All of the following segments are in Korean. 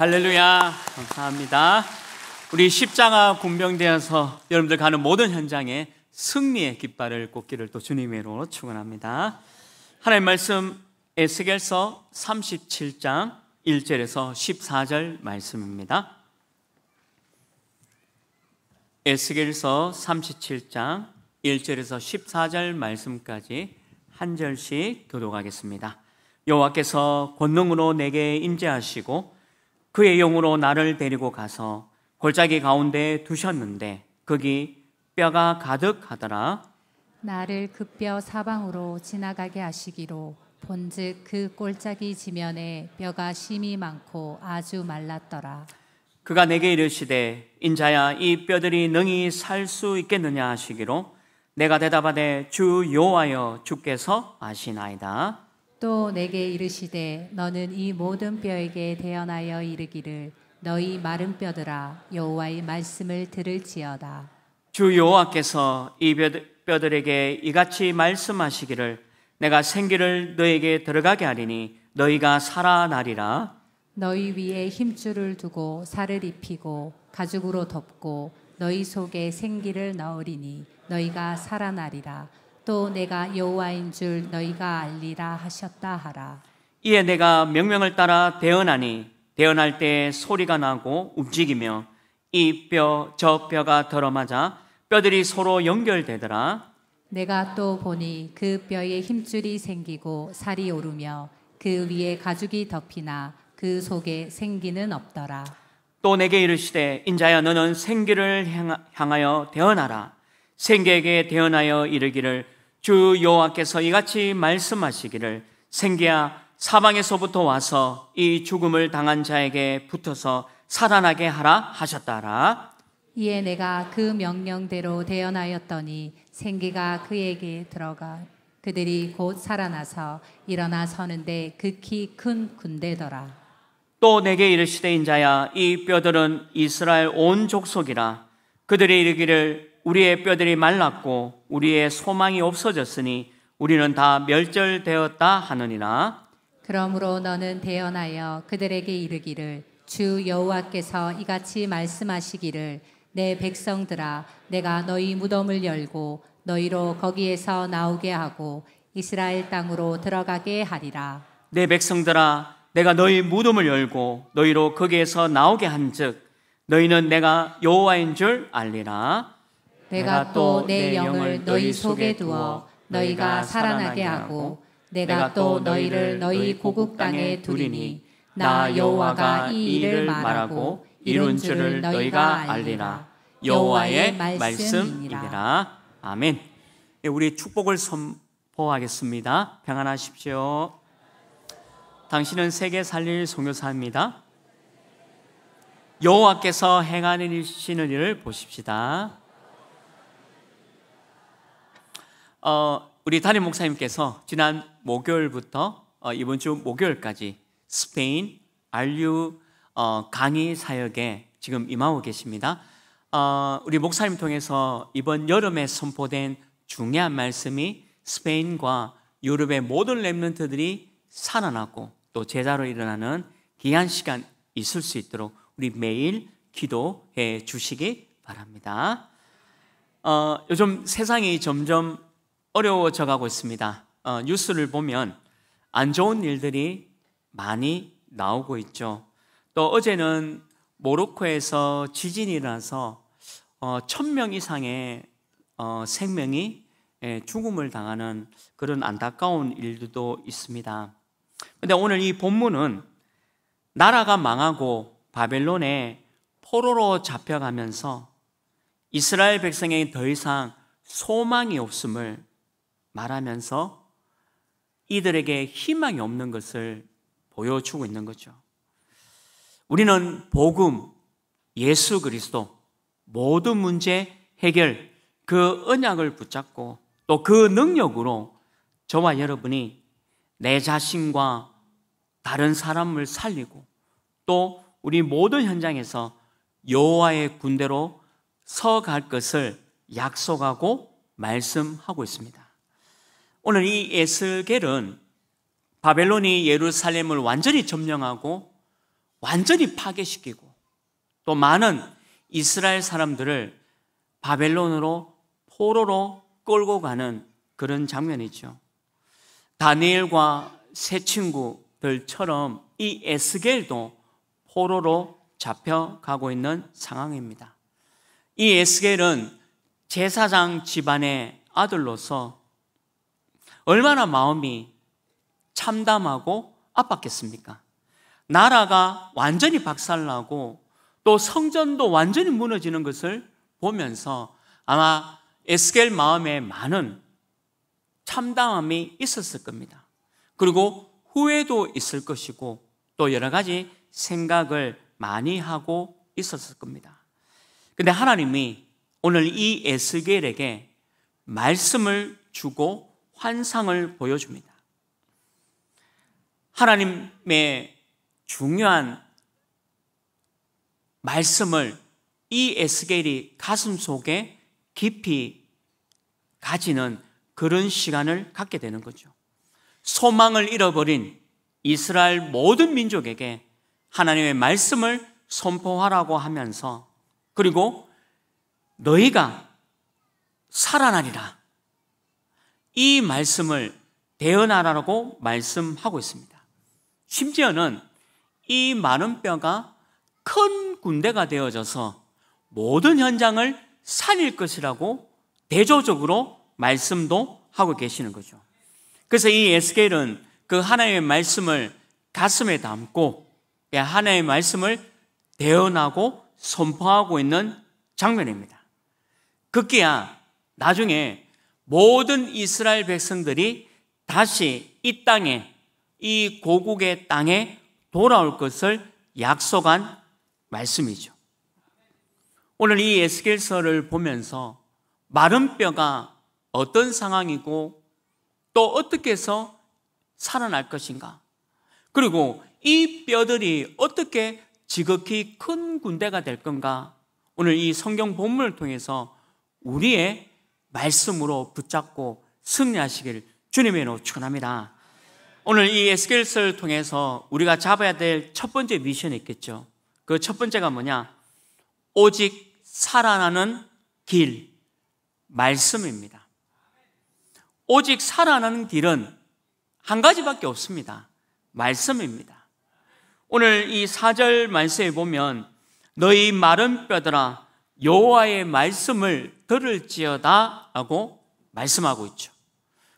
할렐루야. 감사합니다. 우리 십자가 군병대에서 여러분들 가는 모든 현장에 승리의 깃발을 꽂기를 또주님으로 축원합니다. 하나님 말씀 에스겔서 37장 1절에서 14절 말씀입니다. 에스겔서 37장 1절에서 14절 말씀까지 한 절씩 교독하겠습니다. 여호와께서 권능으로 내게 임재하시고 그의 영으로 나를 데리고 가서 골짜기 가운데 두셨는데 거기 뼈가 가득하더라. 나를 그 뼈 사방으로 지나가게 하시기로 본즉 그 골짜기 지면에 뼈가 심이 많고 아주 말랐더라. 그가 내게 이르시되 인자야 이 뼈들이 능히 살 수 있겠느냐 하시기로 내가 대답하되 주 여호와여 주께서 아시나이다. 또 내게 이르시되 너는 이 모든 뼈에게 대언하여 이르기를 너희 마른 뼈들아 여호와의 말씀을 들을지어다 주 여호와께서 이 뼈들에게 이같이 말씀하시기를 내가 생기를 너에게 들어가게 하리니 너희가 살아나리라 너희 위에 힘줄을 두고 살을 입히고 가죽으로 덮고 너희 속에 생기를 넣으리니 너희가 살아나리라 또 내가 여호와인 줄 너희가 알리라 하셨다 하라. 이에 내가 명령을 따라 대언하니 대언할 때 소리가 나고 움직이며 이 뼈 저 뼈가 들어맞아 뼈들이 서로 연결되더라. 내가 또 보니 그 뼈에 힘줄이 생기고 살이 오르며 그 위에 가죽이 덮이나 그 속에 생기는 없더라. 또 내게 이르시되 인자야 너는 생기를 향하여 대언하라. 생계에게 대언하여 이르기를 주 여호와께서 이같이 말씀하시기를 생기야 사방에서부터 와서 이 죽음을 당한 자에게 붙어서 살아나게 하라 하셨다라. 이에 내가 그 명령대로 대연하였더니 생기가 그에게 들어가 그들이 곧 살아나서 일어나 서는데 극히 큰 군대더라. 또 내게 이르시되 인자야 이 뼈들은 이스라엘 온 족속이라 그들이 이르기를 우리의 뼈들이 말랐고 우리의 소망이 없어졌으니 우리는 다 멸절되었다 하느니라. 그러므로 너는 대언하여 그들에게 이르기를 주 여호와께서 이같이 말씀하시기를 내 백성들아 내가 너희 무덤을 열고 너희로 거기에서 나오게 하고 이스라엘 땅으로 들어가게 하리라. 내 백성들아 내가 너희 무덤을 열고 너희로 거기에서 나오게 한즉 너희는 내가 여호와인 줄 알리라. 내가 또 내 영을 너희 속에 두어 너희가 살아나게 하고 내가 또 너희를 너희 고국 땅에 두리니 나 여호와가 이 일을 말하고 이룬 줄을 너희가 알리라 여호와의 말씀이니라 아멘 예, 우리 축복을 선포하겠습니다 평안하십시오 당신은 세계 살릴 송교사입니다 여호와께서 행하는 일을 보십시다 어, 우리 담임 목사님께서 지난 목요일부터 어, 이번 주 목요일까지 스페인 알류 어, 강의 사역에 지금 임하고 계십니다. 어, 우리 목사님 통해서 이번 여름에 선포된 중요한 말씀이 스페인과 유럽의 모든 랩런트들이 살아나고 또 제자로 일어나는 귀한 시간 있을 수 있도록 우리 매일 기도해 주시기 바랍니다. 어, 요즘 세상이 점점 어려워져 가고 있습니다. 어, 뉴스를 보면 안 좋은 일들이 많이 나오고 있죠. 또 어제는 모로코에서 지진이 나서 어, 1000명 이상의 어, 생명이 예, 죽음을 당하는 그런 안타까운 일도 있습니다. 근데 오늘 이 본문은 나라가 망하고 바벨론에 포로로 잡혀가면서 이스라엘 백성에더 이상 소망이 없음을 말하면서 이들에게 희망이 없는 것을 보여주고 있는 거죠. 우리는 복음, 예수 그리스도, 모든 문제 해결, 그 언약을 붙잡고 또 그 능력으로 저와 여러분이 내 자신과 다른 사람을 살리고 또 우리 모든 현장에서 여호와의 군대로 서갈 것을 약속하고 말씀하고 있습니다. 오늘 이 에스겔은 바벨론이 예루살렘을 완전히 점령하고 완전히 파괴시키고 또 많은 이스라엘 사람들을 바벨론으로 포로로 끌고 가는 그런 장면이죠. 다니엘과 새 친구들처럼 이 에스겔도 포로로 잡혀가고 있는 상황입니다. 이 에스겔은 제사장 집안의 아들로서 얼마나 마음이 참담하고 아팠겠습니까? 나라가 완전히 박살나고 또 성전도 완전히 무너지는 것을 보면서 아마 에스겔 마음에 많은 참담함이 있었을 겁니다. 그리고 후회도 있을 것이고 또 여러 가지 생각을 많이 하고 있었을 겁니다. 그런데 하나님이 오늘 이 에스겔에게 말씀을 주고 환상을 보여줍니다. 하나님의 중요한 말씀을 이 에스겔이 가슴 속에 깊이 가지는 그런 시간을 갖게 되는 거죠. 소망을 잃어버린 이스라엘 모든 민족에게 하나님의 말씀을 선포하라고 하면서 그리고 너희가 살아나리라. 이 말씀을 대언하라고 말씀하고 있습니다. 심지어는 이 많은 뼈가 큰 군대가 되어져서 모든 현장을 살릴 것이라고 대조적으로 말씀도 하고 계시는 거죠. 그래서 이 에스겔은 그 하나님의 말씀을 가슴에 담고 예, 하나님의 말씀을 대언하고 선포하고 있는 장면입니다. 극기야 나중에 모든 이스라엘 백성들이 다시 이 땅에 이 고국의 땅에 돌아올 것을 약속한 말씀이죠. 오늘 이 에스겔서를 보면서 마른 뼈가 어떤 상황이고 또 어떻게 해서 살아날 것인가 그리고 이 뼈들이 어떻게 지극히 큰 군대가 될 건가 오늘 이 성경 본문을 통해서 우리의 말씀으로 붙잡고 승리하시길 주님의로 축원합니다. 오늘 이 에스겔서를 통해서 우리가 잡아야 될 첫 번째 미션이 있겠죠. 그 첫 번째가 뭐냐? 오직 살아나는 길 말씀입니다. 오직 살아나는 길은 한 가지밖에 없습니다. 말씀입니다. 오늘 이 4절 말씀에 보면 너희 마른 뼈들아 여호와의 말씀을 들을지어다라고 말씀하고 있죠.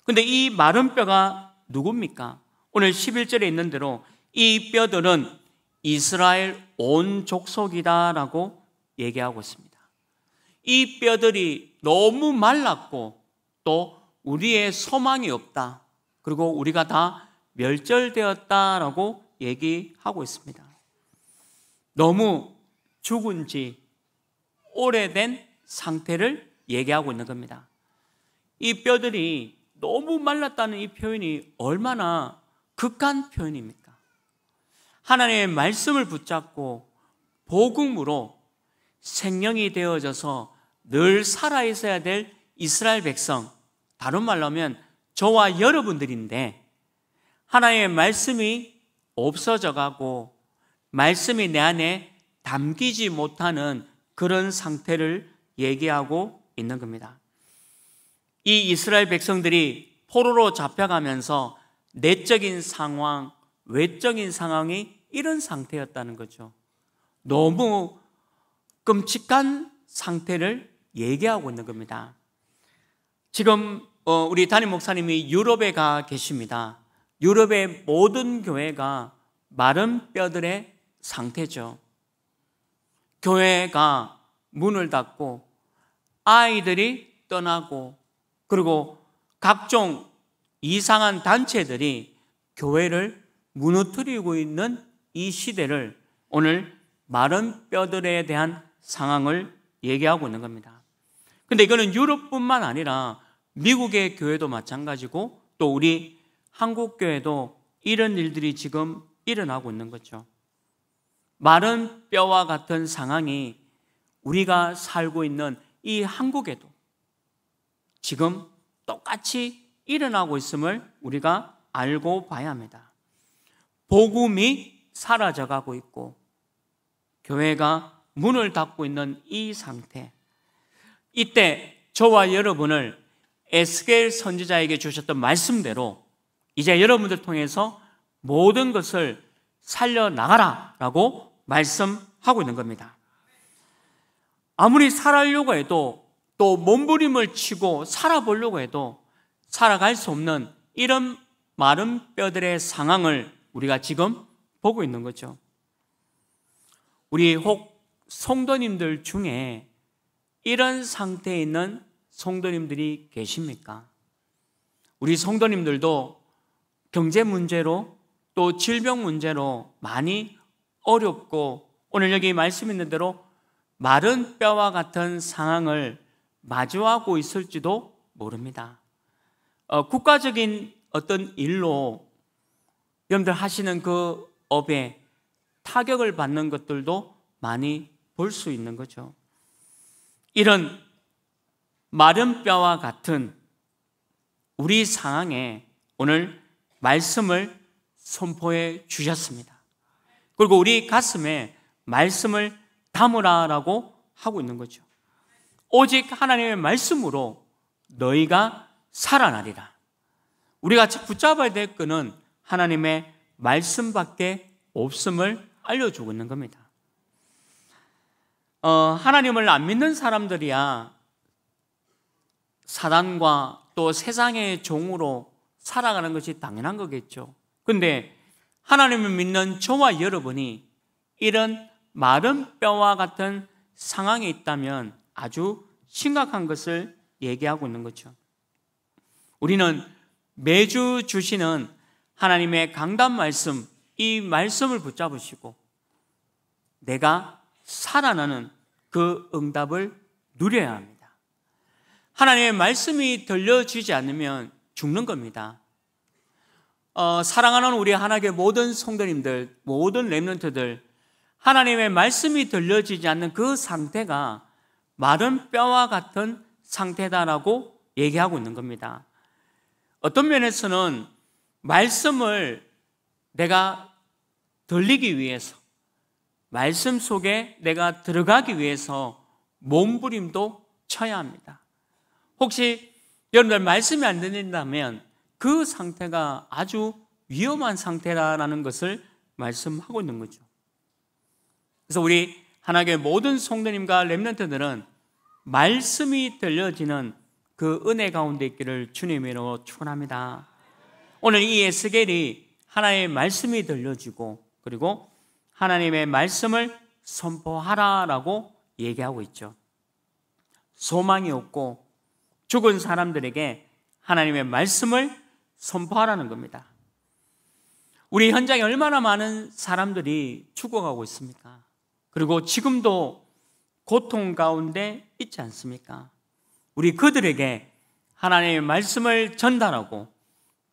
근데 이 마른 뼈가 누굽니까? 오늘 11절에 있는 대로 이 뼈들은 이스라엘 온 족속이다라고 얘기하고 있습니다. 이 뼈들이 너무 말랐고 또 우리의 소망이 없다. 그리고 우리가 다 멸절되었다라고 얘기하고 있습니다. 너무 죽은 지 오래된 상태를 얘기하고 있는 겁니다. 이 뼈들이 너무 말랐다는 이 표현이 얼마나 극한 표현입니까? 하나님의 말씀을 붙잡고 복음으로 생명이 되어져서 늘 살아 있어야 될 이스라엘 백성, 다른 말로 하면 저와 여러분들인데 하나님의 말씀이 없어져 가고 말씀이 내 안에 담기지 못하는 그런 상태를 얘기하고 있는 겁니다. 이 이스라엘 백성들이 포로로 잡혀가면서 내적인 상황, 외적인 상황이 이런 상태였다는 거죠. 너무 끔찍한 상태를 얘기하고 있는 겁니다. 지금 어, 우리 담임 목사님이 유럽에 가 계십니다. 유럽의 모든 교회가 마른 뼈들의 상태죠. 교회가 문을 닫고 아이들이 떠나고 그리고 각종 이상한 단체들이 교회를 무너뜨리고 있는 이 시대를 오늘 마른 뼈들에 대한 상황을 얘기하고 있는 겁니다. 근데 이거는 유럽뿐만 아니라 미국의 교회도 마찬가지고 또 우리 한국 교회도 이런 일들이 지금 일어나고 있는 거죠. 마른 뼈와 같은 상황이 우리가 살고 있는 이 한국에도 지금 똑같이 일어나고 있음을 우리가 알고 봐야 합니다. 복음이 사라져가고 있고 교회가 문을 닫고 있는 이 상태. 이때 저와 여러분을 에스겔 선지자에게 주셨던 말씀대로 이제 여러분들 통해서 모든 것을 살려나가라 라고 말씀하고 있는 겁니다. 아무리 살아려고 해도 또 몸부림을 치고 살아보려고 해도 살아갈 수 없는 이런 마른 뼈들의 상황을 우리가 지금 보고 있는 거죠. 우리 혹 성도님들 중에 이런 상태에 있는 성도님들이 계십니까? 우리 성도님들도 경제 문제로 또 질병 문제로 많이 어렵고 오늘 여기 말씀 있는 대로 마른 뼈와 같은 상황을 마주하고 있을지도 모릅니다. 어, 국가적인 어떤 일로 여러분들 하시는 그 업에 타격을 받는 것들도 많이 볼 수 있는 거죠. 이런 마른 뼈와 같은 우리 상황에 오늘 말씀을 선포해 주셨습니다. 그리고 우리 가슴에 말씀을 담으라라고 하고 있는 거죠. 오직 하나님의 말씀으로 너희가 살아나리라. 우리가 붙잡아야 될 것은 하나님의 말씀밖에 없음을 알려주고 있는 겁니다. 어, 하나님을 안 믿는 사람들이야 사단과 또 세상의 종으로 살아가는 것이 당연한 거겠죠. 근데 하나님을 믿는 저와 여러분이 이런 마른 뼈와 같은 상황에 있다면 아주 심각한 것을 얘기하고 있는 거죠. 우리는 매주 주시는 하나님의 강단 말씀, 이 말씀을 붙잡으시고 내가 살아나는 그 응답을 누려야 합니다. 하나님의 말씀이 들려지지 않으면 죽는 겁니다. 어, 사랑하는 우리 하나님의 모든 성도님들, 모든 랩런트들 하나님의 말씀이 들려지지 않는 그 상태가 마른 뼈와 같은 상태다라고 얘기하고 있는 겁니다. 어떤 면에서는 말씀을 내가 들리기 위해서, 말씀 속에 내가 들어가기 위해서 몸부림도 쳐야 합니다. 혹시 여러분들 말씀이 안 들린다면 그 상태가 아주 위험한 상태라는 것을 말씀하고 있는 거죠. 그래서 우리 하나님의 모든 성도님과 렘넌트들은 말씀이 들려지는 그 은혜 가운데 있기를 주님으로 축원합니다. 오늘 이 에스겔이 하나의 말씀이 들려지고 그리고 하나님의 말씀을 선포하라라고 얘기하고 있죠. 소망이 없고 죽은 사람들에게 하나님의 말씀을 선포하라는 겁니다. 우리 현장에 얼마나 많은 사람들이 죽어가고 있습니까? 그리고 지금도 고통 가운데 있지 않습니까? 우리 그들에게 하나님의 말씀을 전달하고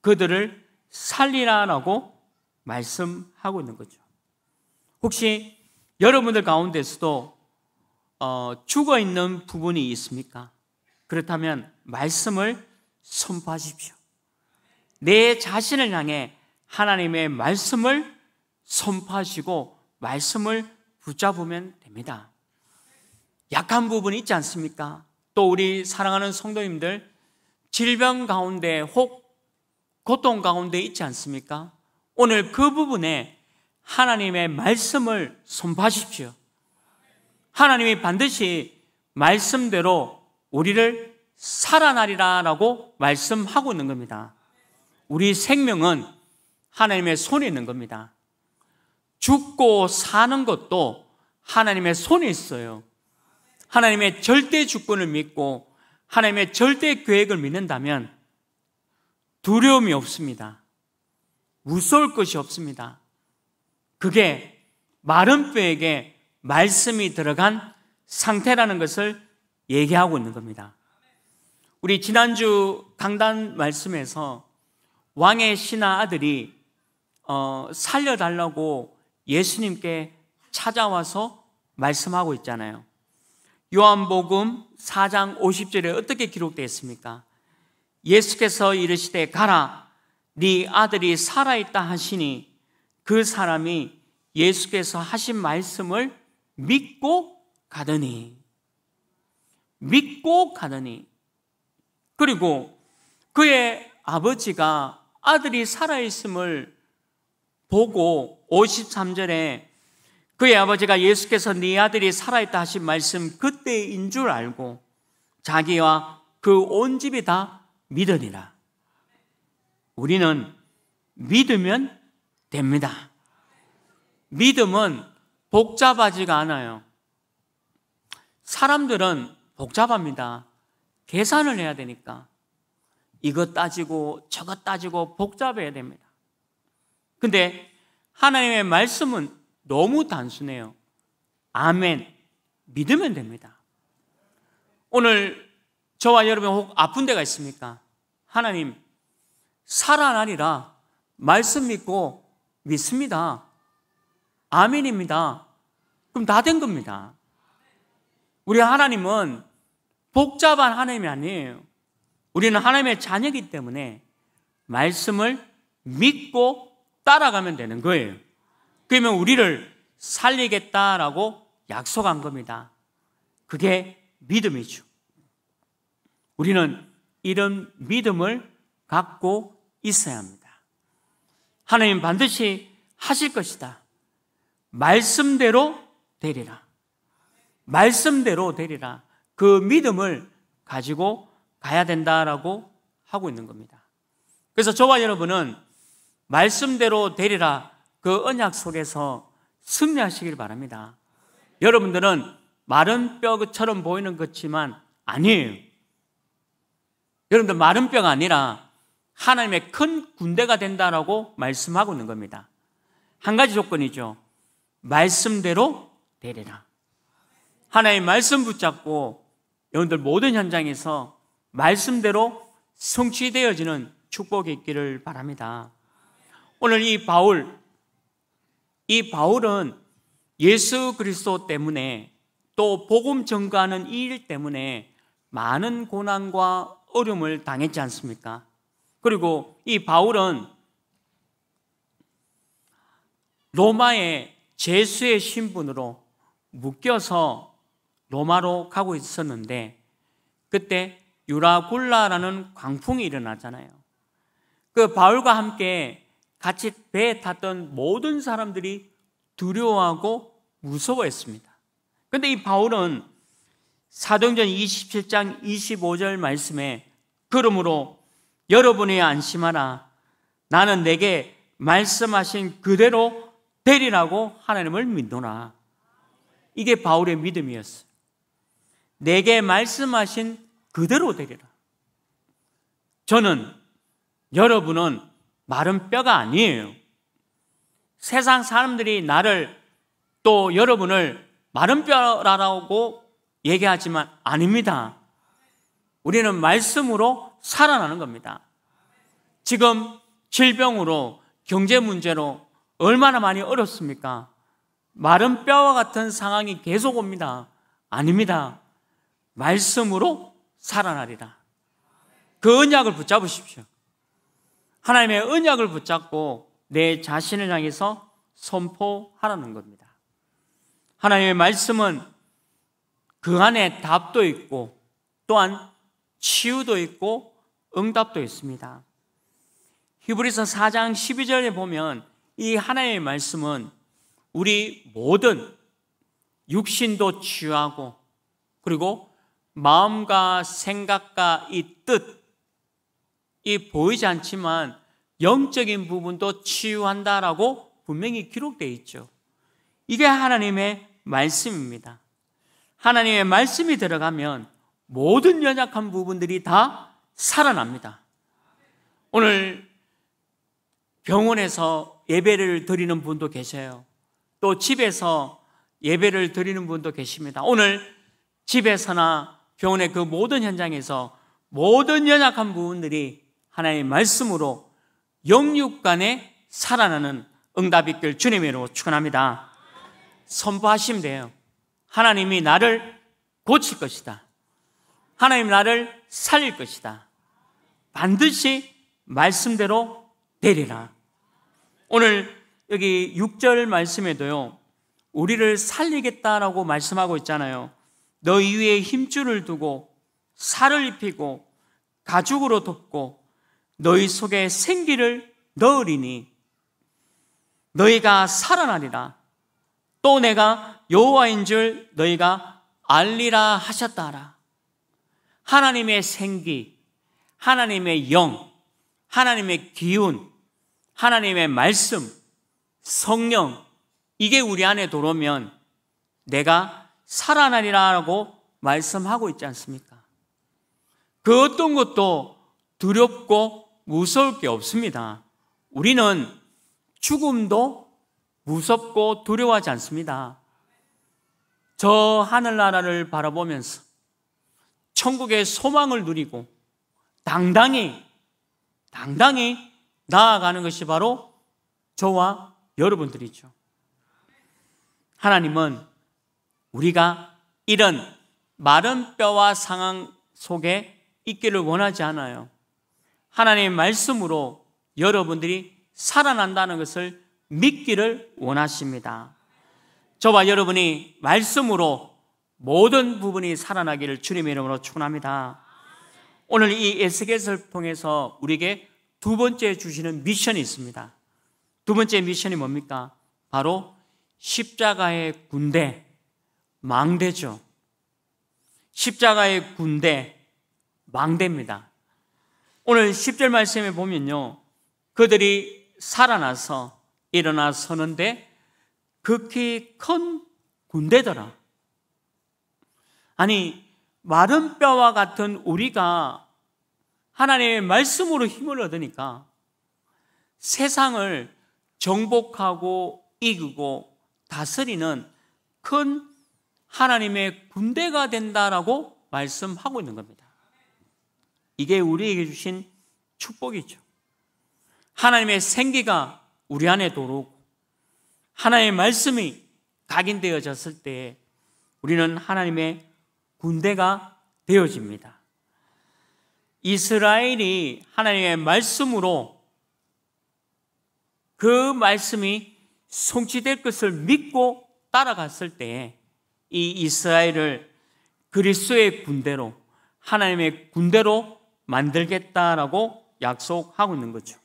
그들을 살리라라고 말씀하고 있는 거죠. 혹시 여러분들 가운데서도 어, 죽어 있는 부분이 있습니까? 그렇다면 말씀을 선포하십시오. 내 자신을 향해 하나님의 말씀을 선포하시고 말씀을 붙잡으면 됩니다. 약한 부분이 있지 않습니까? 또 우리 사랑하는 성도님들 질병 가운데 혹 고통 가운데 있지 않습니까? 오늘 그 부분에 하나님의 말씀을 선포하십시오. 하나님이 반드시 말씀대로 우리를 살아나리라 라고 말씀하고 있는 겁니다. 우리 생명은 하나님의 손에 있는 겁니다. 죽고 사는 것도 하나님의 손에 있어요. 하나님의 절대 주권을 믿고 하나님의 절대 계획을 믿는다면 두려움이 없습니다. 무서울 것이 없습니다. 그게 마른 뼈에게 말씀이 들어간 상태라는 것을 얘기하고 있는 겁니다. 우리 지난주 강단 말씀에서 왕의 신하 아들이 어, 살려달라고 예수님께 찾아와서 말씀하고 있잖아요. 요한복음 4장 50절에 어떻게 기록되어 있습니까? 예수께서 이르시되 가라 네 아들이 살아 있다 하시니 그 사람이 예수께서 하신 말씀을 믿고 가더니 믿고 가더니 그리고 그의 아버지가 아들이 살아있음을 보고 53절에 그의 아버지가 예수께서 네 아들이 살아있다 하신 말씀 그때인 줄 알고 자기와 그 온 집이 다 믿으리라. 우리는 믿으면 됩니다. 믿음은 복잡하지가 않아요. 사람들은 복잡합니다. 계산을 해야 되니까. 이것 따지고 저것 따지고 복잡해야 됩니다. 근데 하나님의 말씀은 너무 단순해요. 아멘. 믿으면 됩니다. 오늘 저와 여러분 혹 아픈 데가 있습니까? 하나님, 살아나리라. 말씀 믿고 믿습니다. 아멘입니다. 그럼 다 된 겁니다. 우리 하나님은 복잡한 하나님이 아니에요. 우리는 하나님의 자녀이기 때문에 말씀을 믿고 따라가면 되는 거예요. 그러면 우리를 살리겠다라고 약속한 겁니다. 그게 믿음이죠. 우리는 이런 믿음을 갖고 있어야 합니다. 하나님 반드시 하실 것이다. 말씀대로 되리라. 말씀대로 되리라. 그 믿음을 가지고 가야 된다라고 하고 있는 겁니다. 그래서 저와 여러분은 말씀대로 되리라 그 언약 속에서 승리하시길 바랍니다. 여러분들은 마른 뼈처럼 보이는 것지만 아니에요. 여러분들 마른 뼈가 아니라 하나님의 큰 군대가 된다라고 말씀하고 있는 겁니다. 한 가지 조건이죠. 말씀대로 되리라. 하나의 님 말씀 붙잡고 여러분들 모든 현장에서 말씀대로 성취되어지는 축복이 있기를 바랍니다. 오늘 이 바울, 이 바울은 예수 그리스도 때문에 또 복음 전가하는 일 때문에 많은 고난과 어려움을 당했지 않습니까? 그리고 이 바울은 로마의 제수의 신분으로 묶여서 로마로 가고 있었는데 그때 유라굴라라는 광풍이 일어나잖아요그 바울과 함께 같이 배에 탔던 모든 사람들이 두려워하고 무서워했습니다. 근데 이 바울은 사도행전 27장 25절 말씀에 그러므로 여러분이 안심하라. 나는 내게 말씀하신 그대로 되리라고 하나님을 믿노라. 이게 바울의 믿음이었어요. 내게 말씀하신 그대로 되리라. 저는 여러분은 마른 뼈가 아니에요. 세상 사람들이 나를 또 여러분을 마른 뼈라고 얘기하지만 아닙니다. 우리는 말씀으로 살아나는 겁니다. 지금 질병으로 경제 문제로 얼마나 많이 어렵습니까? 마른 뼈와 같은 상황이 계속 옵니다. 아닙니다. 말씀으로 살아나리라. 그 언약을 붙잡으십시오. 하나님의 언약을 붙잡고 내 자신을 향해서 선포하라는 겁니다. 하나님의 말씀은 그 안에 답도 있고 또한 치유도 있고 응답도 있습니다. 히브리서 4장 12절에 보면 이 하나님의 말씀은 우리 모든 육신도 치유하고 그리고 마음과 생각과 이 뜻, 이 보이지 않지만 영적인 부분도 치유한다라고 분명히 기록되어 있죠. 이게 하나님의 말씀입니다. 하나님의 말씀이 들어가면 모든 연약한 부분들이 다 살아납니다. 오늘 병원에서 예배를 드리는 분도 계세요. 또 집에서 예배를 드리는 분도 계십니다. 오늘 집에서나 병원의그 모든 현장에서 모든 연약한 부분들이 하나님의 말씀으로 영육간에 살아나는 응답이 있길 주님으로 축원합니다. 선포하시면 돼요. 하나님이 나를 고칠 것이다. 하나님 나를 살릴 것이다. 반드시 말씀대로 되리라. 오늘 여기 6절 말씀에도요. 우리를 살리겠다라고 말씀하고 있잖아요. 너희 위에 힘줄을 두고 살을 입히고 가죽으로 덮고 너희 속에 생기를 넣으리니 너희가 살아나리라 또 내가 여호와인 줄 너희가 알리라 하셨다 하라 하나님의 생기 하나님의 영 하나님의 기운 하나님의 말씀 성령 이게 우리 안에 들어오면 내가 살아나리라고 말씀하고 있지 않습니까? 그 어떤 것도 두렵고 무서울 게 없습니다. 우리는 죽음도 무섭고 두려워하지 않습니다. 저 하늘나라를 바라보면서 천국의 소망을 누리고 당당히, 당당히 나아가는 것이 바로 저와 여러분들이죠. 하나님은 우리가 이런 마른 뼈와 상황 속에 있기를 원하지 않아요. 하나님의 말씀으로 여러분들이 살아난다는 것을 믿기를 원하십니다. 저와 여러분이 말씀으로 모든 부분이 살아나기를 주님의 이름으로 축원합니다. 오늘 이 에스겔을 통해서 우리에게 두 번째 주시는 미션이 있습니다. 두 번째 미션이 뭡니까? 바로 십자가의 군대 망대죠. 십자가의 군대 망대입니다. 오늘 10절 말씀에 보면요. 그들이 살아나서 일어나 서는데 극히 큰 군대더라. 아니, 마른 뼈와 같은 우리가 하나님의 말씀으로 힘을 얻으니까 세상을 정복하고 이기고 다스리는 큰 하나님의 군대가 된다라고 말씀하고 있는 겁니다. 이게 우리에게 주신 축복이죠. 하나님의 생기가 우리 안에 들어 하나님의 말씀이 각인되어졌을 때 우리는 하나님의 군대가 되어집니다. 이스라엘이 하나님의 말씀으로 그 말씀이 성취될 것을 믿고 따라갔을 때이 이스라엘을 그리스도의 군대로 하나님의 군대로 만들겠다라고 약속하고 있는 거죠.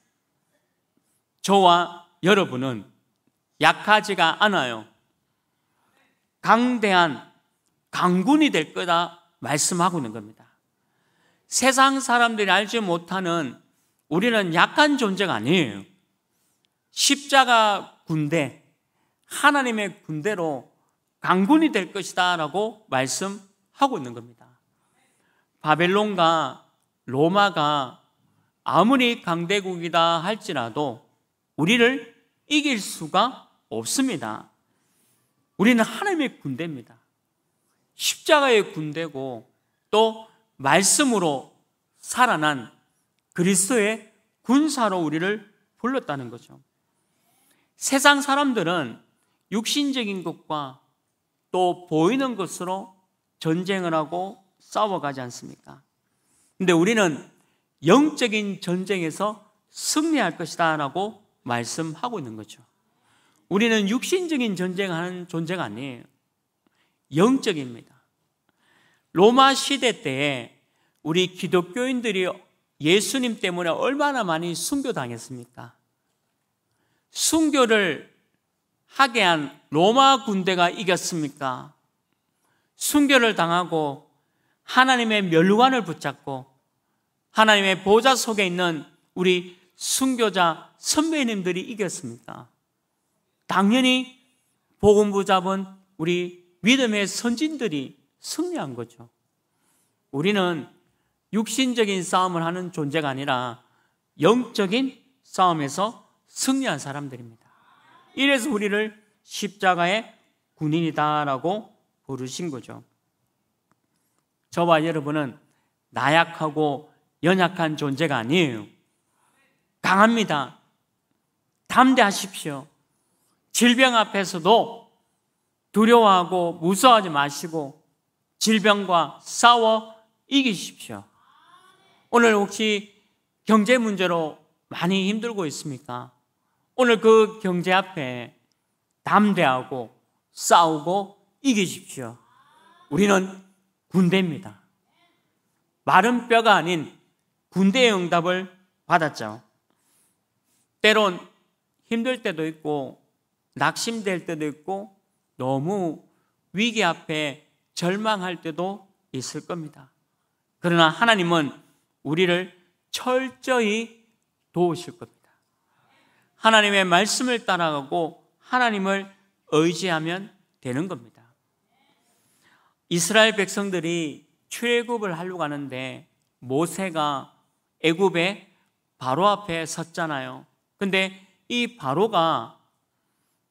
저와 여러분은 약하지가 않아요. 강대한 강군이 될 거다 말씀하고 있는 겁니다. 세상 사람들이 알지 못하는 우리는 약한 존재가 아니에요. 십자가 군대, 하나님의 군대로 강군이 될 것이다 라고 말씀하고 있는 겁니다. 바벨론과 로마가 아무리 강대국이다 할지라도 우리를 이길 수가 없습니다. 우리는 하나님의 군대입니다. 십자가의 군대고 또 말씀으로 살아난 그리스도의 군사로 우리를 불렀다는 거죠. 세상 사람들은 육신적인 것과 또 보이는 것으로 전쟁을 하고 싸워가지 않습니까? 근데 우리는 영적인 전쟁에서 승리할 것이다 라고 말씀하고 있는 거죠. 우리는 육신적인 전쟁하는 존재가 아니에요. 영적입니다. 로마 시대 때 우리 기독교인들이 예수님 때문에 얼마나 많이 순교당했습니까? 순교를 하게 한 로마 군대가 이겼습니까? 순교를 당하고 하나님의 멸관을 붙잡고 하나님의 보좌 속에 있는 우리 순교자 선배님들이 이겼습니까? 당연히 복음 부잡은 우리 믿음의 선진들이 승리한 거죠. 우리는 육신적인 싸움을 하는 존재가 아니라 영적인 싸움에서 승리한 사람들입니다. 이래서 우리를 십자가의 군인이다라고 부르신 거죠. 저와 여러분은 나약하고 연약한 존재가 아니에요. 강합니다. 담대하십시오. 질병 앞에서도 두려워하고 무서워하지 마시고 질병과 싸워 이기십시오. 오늘 혹시 경제 문제로 많이 힘들고 있습니까? 오늘 그 경제 앞에 담대하고 싸우고 이기십시오. 우리는 군대입니다. 마른 뼈가 아닌 군대의 응답을 받았죠. 때론 힘들 때도 있고 낙심될 때도 있고 너무 위기 앞에 절망할 때도 있을 겁니다. 그러나 하나님은 우리를 철저히 도우실 겁니다. 하나님의 말씀을 따라가고 하나님을 의지하면 되는 겁니다. 이스라엘 백성들이 출애굽을 하려고 하는데 모세가 애굽의 바로 앞에 섰잖아요. 근데 이 바로가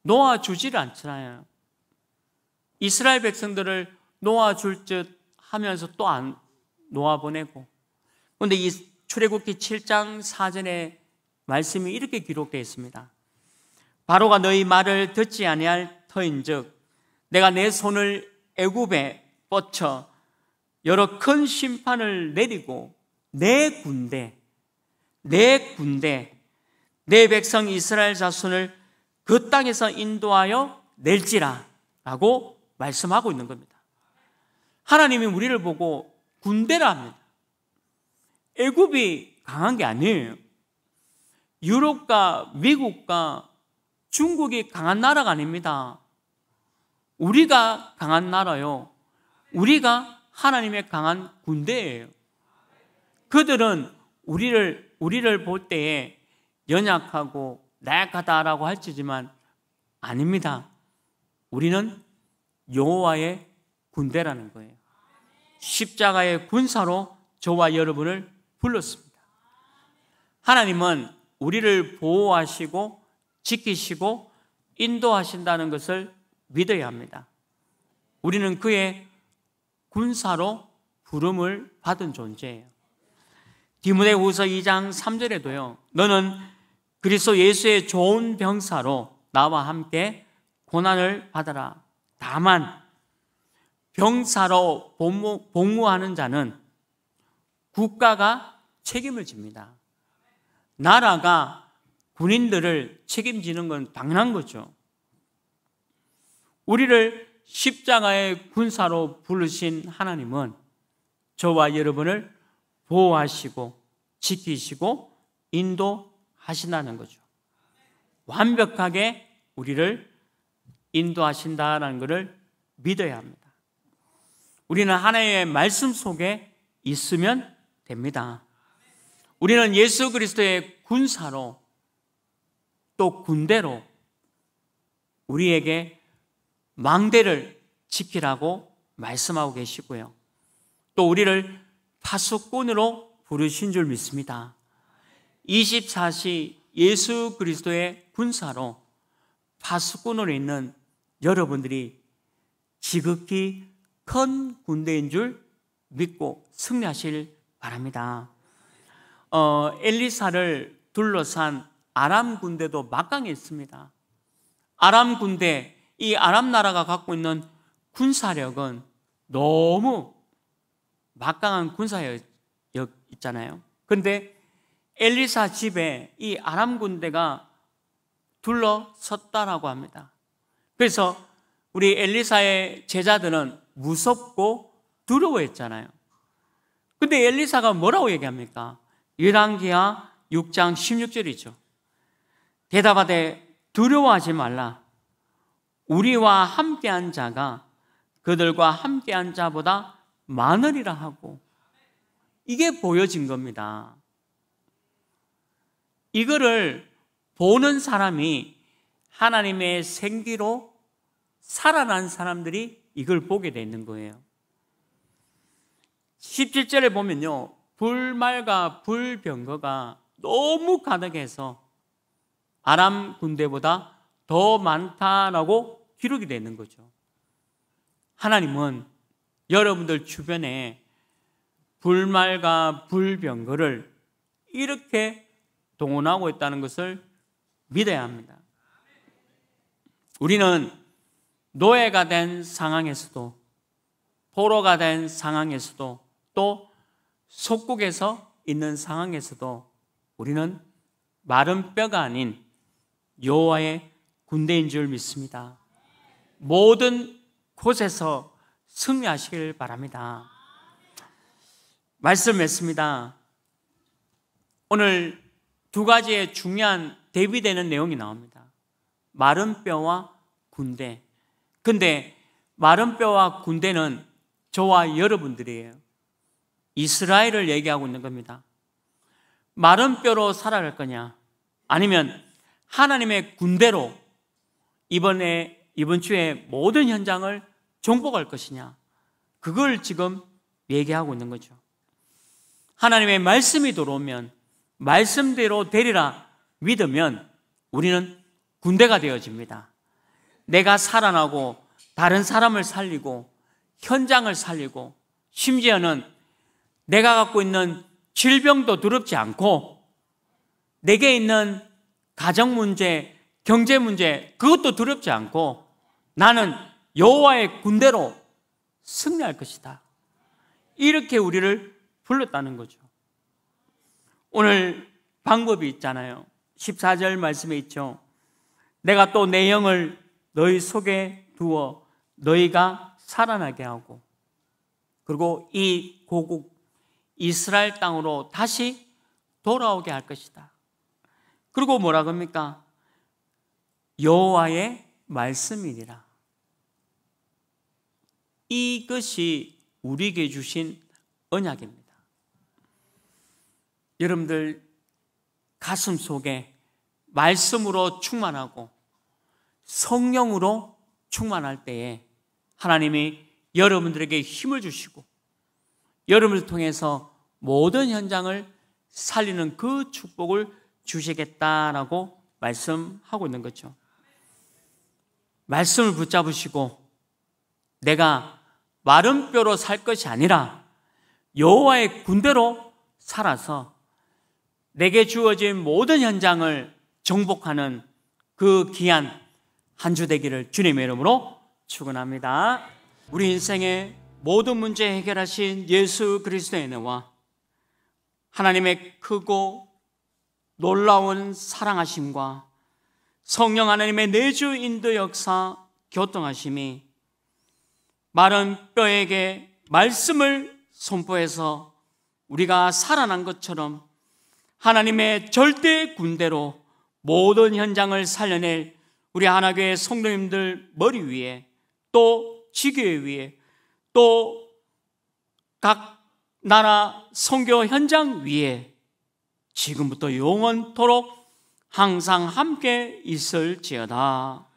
놓아주지 않잖아요. 이스라엘 백성들을 놓아줄 듯 하면서 또 안 놓아보내고. 근데 이 출애굽기 7장 사전에 말씀이 이렇게 기록되어 있습니다. 바로가 너희 말을 듣지 아니할 터인즉 내가 내 손을 애굽에 뻗쳐 여러 큰 심판을 내리고 내 군대 내 군대 내 백성 이스라엘 자손을 그 땅에서 인도하여 낼지라라고 말씀하고 있는 겁니다. 하나님이 우리를 보고 군대라 합니다. 애굽이 강한 게 아니에요. 유럽과 미국과 중국이 강한 나라가 아닙니다. 우리가 강한 나라요. 우리가 하나님의 강한 군대예요. 그들은 우리를 우리를 볼 때에 연약하고 나약하다라고 할지지만 아닙니다. 우리는 여호와의 군대라는 거예요. 십자가의 군사로 저와 여러분을 불렀습니다. 하나님은 우리를 보호하시고 지키시고 인도하신다는 것을 믿어야 합니다. 우리는 그의 군사로 부름을 받은 존재예요. 디모데후서 2장 3절에도요. 너는 그리스도 예수의 좋은 병사로 나와 함께 고난을 받아라. 다만 병사로 복무, 복무하는 자는 국가가 책임을 집니다. 나라가 군인들을 책임지는 건 당연한 거죠. 우리를 십자가의 군사로 부르신 하나님은 저와 여러분을 보호하시고 지키시고 인도하신다는 거죠. 완벽하게 우리를 인도하신다는 것을 믿어야 합니다. 우리는 하나의 말씀 속에 있으면 됩니다. 우리는 예수 그리스도의 군사로 또 군대로 우리에게 망대를 지키라고 말씀하고 계시고요. 또 우리를 파수꾼으로 부르신 줄 믿습니다. 24시 예수 그리스도의 군사로 파수꾼으로 있는 여러분들이 지극히 큰 군대인 줄 믿고 승리하실 바랍니다. 어, 엘리사를 둘러싼 아람 군대도 막강했습니다. 아람 군대, 이 아람 나라가 갖고 있는 군사력은 너무 막강한 군사력 잖아요 그런데 엘리사 집에 이 아람 군대가 둘러섰다라고 합니다. 그래서 우리 엘리사의 제자들은 무섭고 두려워했잖아요. 근데 엘리사가 뭐라고 얘기합니까? 1왕기하 6장 16절이죠. 대답하되 두려워하지 말라. 우리와 함께한 자가 그들과 함께한 자보다 많으리라 하고 이게 보여진 겁니다. 이거를 보는 사람이 하나님의 생기로 살아난 사람들이 이걸 보게 되는 거예요. 17절에 보면요. 불말과 불병거가 너무 가득해서 아람 군대보다 더 많다라고 기록이 되는 거죠. 하나님은 여러분들 주변에 불말과 불병거를 이렇게 동원하고 있다는 것을 믿어야 합니다. 우리는 노예가 된 상황에서도 포로가 된 상황에서도 또 속국에서 있는 상황에서도 우리는 마른 뼈가 아닌 여호와의 군대인 줄 믿습니다. 모든 곳에서 승리하시길 바랍니다. 말씀했습니다. 오늘 두 가지의 중요한 대비되는 내용이 나옵니다. 마른 뼈와 군대. 근데 마른 뼈와 군대는 저와 여러분들이에요. 이스라엘을 얘기하고 있는 겁니다. 마른 뼈로 살아갈 거냐? 아니면 하나님의 군대로 이번에 이번 주에 모든 현장을 정복할 것이냐? 그걸 지금 얘기하고 있는 거죠. 하나님의 말씀이 들어오면 말씀대로 되리라 믿으면 우리는 군대가 되어집니다. 내가 살아나고 다른 사람을 살리고 현장을 살리고 심지어는 내가 갖고 있는 질병도 두렵지 않고 내게 있는 가정 문제, 경제 문제 그것도 두렵지 않고 나는 여호와의 군대로 승리할 것이다. 이렇게 우리를 불렀다는 거죠. 오늘 방법이 있잖아요. 14절 말씀에 있죠. 내가 또 내 영을 너희 속에 두어 너희가 살아나게 하고 그리고 이 고국 이스라엘 땅으로 다시 돌아오게 할 것이다. 그리고 뭐라 겁니까? 여호와의 말씀이니라. 이것이 우리에게 주신 언약입니다. 여러분들 가슴 속에 말씀으로 충만하고 성령으로 충만할 때에 하나님이 여러분들에게 힘을 주시고 여름을 통해서 모든 현장을 살리는 그 축복을 주시겠다라고 말씀하고 있는 거죠. 말씀을 붙잡으시고 내가 마른 뼈로 살 것이 아니라 여호와의 군대로 살아서 내게 주어진 모든 현장을 정복하는 그 귀한 한 주 되기를 주님의 이름으로 축원합니다. 우리 인생의 모든 문제 해결하신 예수 그리스도의 은혜와 하나님의 크고 놀라운 사랑하심과 성령 하나님의 내주 인도 역사 교통하심이 마른 뼈에게 말씀을 선포해서 우리가 살아난 것처럼 하나님의 절대 군대로 모든 현장을 살려낼 우리 하나교회 성도님들 머리 위에 또 지교회 위에 또각 나라 성교 현장 위에 지금부터 영원토록 항상 함께 있을지어다.